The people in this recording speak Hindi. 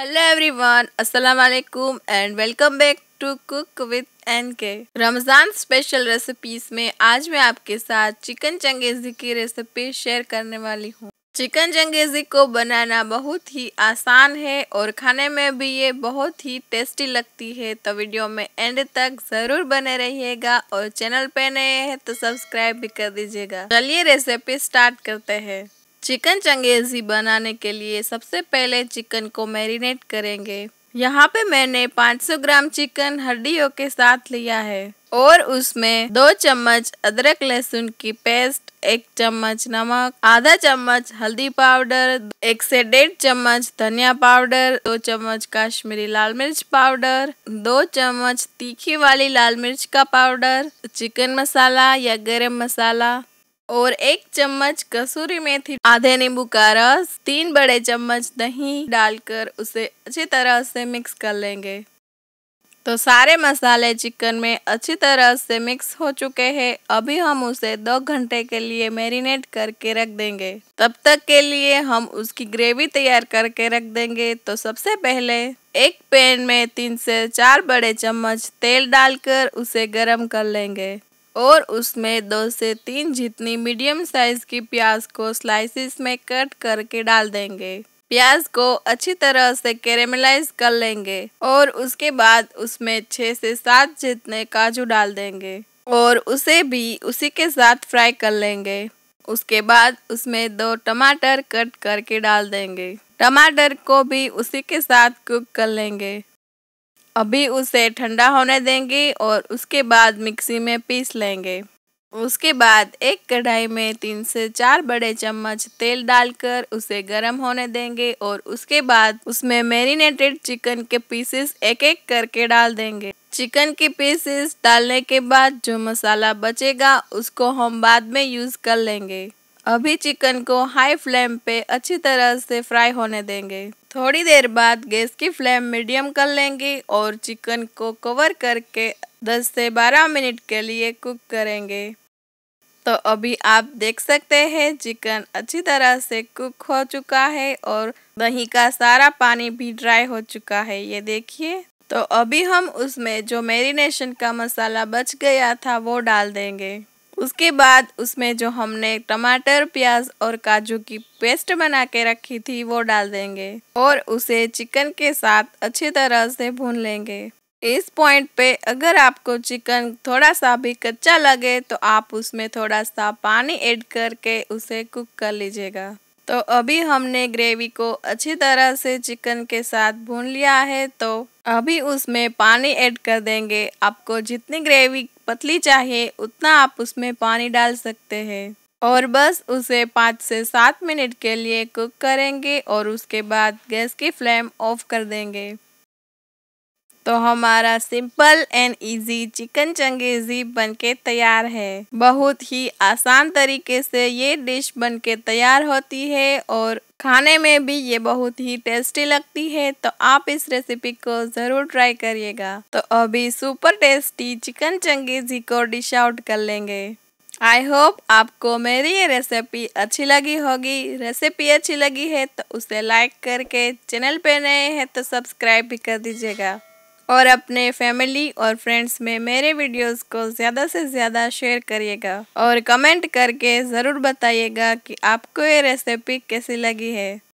हेलो एवरीवन अस्सलाम वालेकुम and welcome back to cook with N K Ramzan special recipes में आज मैं आपके साथ चिकन चंगेजी की रेसिपी शेयर करने वाली हूँ चिकन चंगेजी को बनाना बहुत ही आसान है और खाने में भी ये बहुत ही टेस्टी लगती है तो वीडियो में एंड तक ज़रूर बने रहिएगा और चैनल पे नए हैं तो सब्सक्राइब भी कर दीजिएगा चलिए रेसिपी स्टार्ट करते हैं चिकन चंगेजी बनाने के लिए सबसे पहले चिकन को मैरिनेट करेंगे यहाँ पे मैंने 500 ग्राम चिकन हड्डियों के साथ लिया है और उसमें दो चम्मच अदरक लहसुन की पेस्ट एक चम्मच नमक आधा चम्मच हल्दी पाउडर एक से डेढ़ चम्मच धनिया पाउडर दो चम्मच कश्मीरी लाल मिर्च पाउडर दो चम्मच तीखी वाली लाल मिर्च का पाउडर चिकन मसाला या गरम मसाला और एक चम्मच कसूरी मेथी आधे नींबू का रस तीन बड़े चम्मच दही डालकर उसे अच्छी तरह से मिक्स कर लेंगे तो सारे मसाले चिकन में अच्छी तरह से मिक्स हो चुके हैं अभी हम उसे दो घंटे के लिए मैरिनेट करके रख देंगे तब तक के लिए हम उसकी ग्रेवी तैयार करके रख देंगे तो सबसे पहले एक पैन में तीन से चार बड़े चम्मच तेल डालकर उसे गरम कर लेंगे और उसमें दो से तीन जितनी मीडियम साइज की प्याज को स्लाइसिस में कट करके डाल देंगे प्याज को अच्छी तरह से कैरेमलाइज कर लेंगे और उसके बाद उसमें छः से सात जितने काजू डाल देंगे और उसे भी उसी के साथ फ्राई कर लेंगे उसके बाद उसमें दो टमाटर कट करके डाल देंगे टमाटर को भी उसी के साथ कुक कर लेंगे अभी उसे ठंडा होने देंगे और उसके बाद मिक्सी में पीस लेंगे उसके बाद एक कढ़ाई में तीन से चार बड़े चम्मच तेल डालकर उसे गर्म होने देंगे और उसके बाद उसमें मैरिनेटेड चिकन के पीसेस एक एक करके डाल देंगे चिकन के पीसेस डालने के बाद जो मसाला बचेगा उसको हम बाद में यूज़ कर लेंगे अभी चिकन को हाई फ्लेम पे अच्छी तरह से फ्राई होने देंगे थोड़ी देर बाद गैस की फ्लेम मीडियम कर लेंगे और चिकन को कवर करके 10 से 12 मिनट के लिए कुक करेंगे तो अभी आप देख सकते हैं चिकन अच्छी तरह से कुक हो चुका है और दही का सारा पानी भी ड्राई हो चुका है ये देखिए तो अभी हम उसमें जो मैरिनेशन का मसाला बच गया था वो डाल देंगे उसके बाद उसमें जो हमने टमाटर प्याज और काजू की पेस्ट बना के रखी थी वो डाल देंगे और उसे चिकन के साथ अच्छी तरह से भून लेंगे इस पॉइंट पे अगर आपको चिकन थोड़ा सा भी कच्चा लगे तो आप उसमें थोड़ा सा पानी ऐड करके उसे कुक कर लीजिएगा तो अभी हमने ग्रेवी को अच्छी तरह से चिकन के साथ भून लिया है तो अभी उसमें पानी ऐड कर देंगे आपको जितनी ग्रेवी पतली चाहिए उतना आप उसमें पानी डाल सकते हैं और बस उसे पाँच से सात मिनट के लिए कुक करेंगे और उसके बाद गैस की फ्लेम ऑफ कर देंगे तो हमारा simple and easy chicken changezi बनके तैयार है बहुत ही आसान तरीके से ये डिश बनके तैयार होती है और खाने में भी ये बहुत ही टेस्टी लगती है तो आप इस रेसिपी को ज़रूर ट्राई करिएगा तो अभी सुपर टेस्टी चिकन चंगेजी को डिश आउट कर लेंगे आई होप आपको मेरी ये रेसिपी अच्छी लगी होगी रेसिपी अच्छी लगी है तो उसे लाइक करके चैनल पे नए हैं तो सब्सक्राइब भी कर दीजिएगा और अपने फैमिली और फ्रेंड्स में मेरे वीडियोस को ज़्यादा से ज़्यादा शेयर करिएगा और कमेंट करके ज़रूर बताइएगा कि आपको ये रेसिपी कैसी लगी है